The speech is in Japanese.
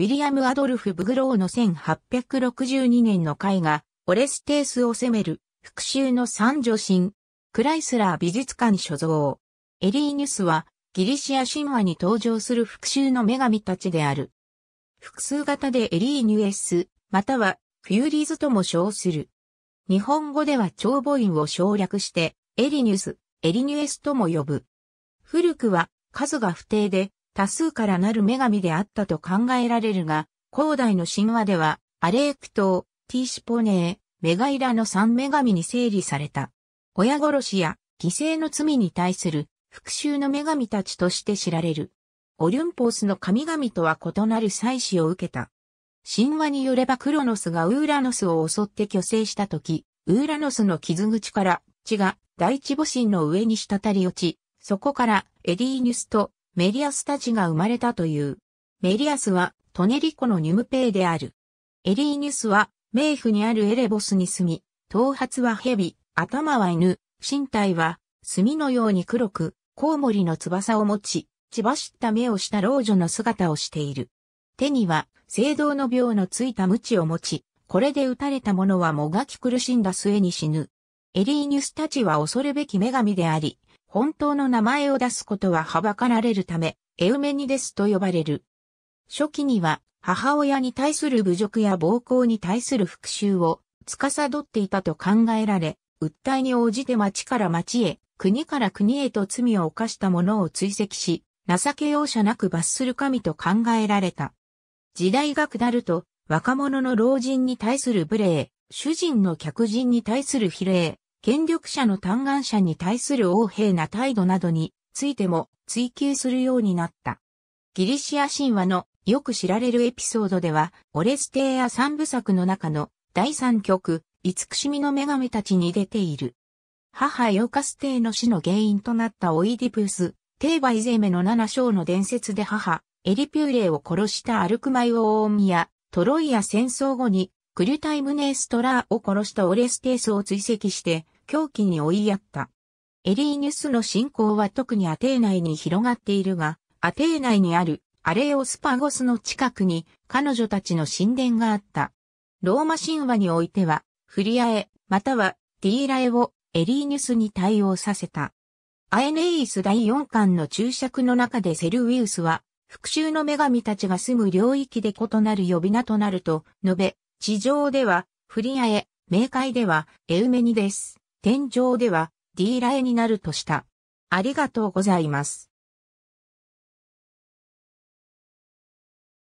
ウィリアム・アドルフ・ブグローの1862年の絵画、オレステースを責める、復讐の三女神、クライスラー美術館所蔵。エリーニュスは、ギリシア神話に登場する復讐の女神たちである。複数型でエリーニュエス、またはフューリーズとも称する。日本語では長母音を省略して、エリニュス、エリニュエスとも呼ぶ。古くは数が不定で、多数からなる女神であったと考えられるが、広大の神話では、アレーク島、ティーシポネー、メガイラの三女神に整理された。親殺しや犠牲の罪に対する復讐の女神たちとして知られる。オリュンポースの神々とは異なる祭祀を受けた。神話によればクロノスがウーラノスを襲って虚勢した時、ウーラノスの傷口から血が第一母神の上に滴り落ち、そこからエディーニュスとメリアスたちが生まれたという。メリアスはトネリコのニュムペイである。エリーニュスは冥府にあるエレボスに住み、頭髪は蛇、頭は犬、身体は墨のように黒く、コウモリの翼を持ち、血走った目をした老女の姿をしている。手には、聖堂の病のついた鞭を持ち、これで撃たれた者はもがき苦しんだ末に死ぬ。エリーニュスたちは恐るべき女神であり、本当の名前を出すことははばかられるため、エウメニデスと呼ばれる。初期には、母親に対する侮辱や暴行に対する復讐を、司っていたと考えられ、訴えに応じて町から町へ、国から国へと罪を犯した者を追跡し、情け容赦なく罰する神と考えられた。時代が下ると、若者の老人に対する無礼、主人の客人に対する比例、権力者の嘆願者に対する横柄な態度などについても追求するようになった。ギリシア神話のよく知られるエピソードでは、オレステーア三部作の中の第三曲、慈しみの女神たちに出ている。母ヨカステーの死の原因となったオイディプス、テーバイゼーメの七章の伝説で母、エリピューレを殺したアルクマイオオーンやトロイア戦争後にクリュタイムネーストラーを殺したオレステースを追跡して、狂気に追いやった。エリーニュスの信仰は特にアテー内に広がっているが、アテー内にあるアレオスパゴスの近くに彼女たちの神殿があった。ローマ神話においては、フリアエ、またはディーラエをエリーニュスに対応させた。アエネイス第4巻の注釈の中でセルウィウスは、復讐の女神たちが住む領域で異なる呼び名となると述べ、地上では、フリアエ、冥界では、エウメニです。天上では、ディーラエになるとした。ありがとうございます。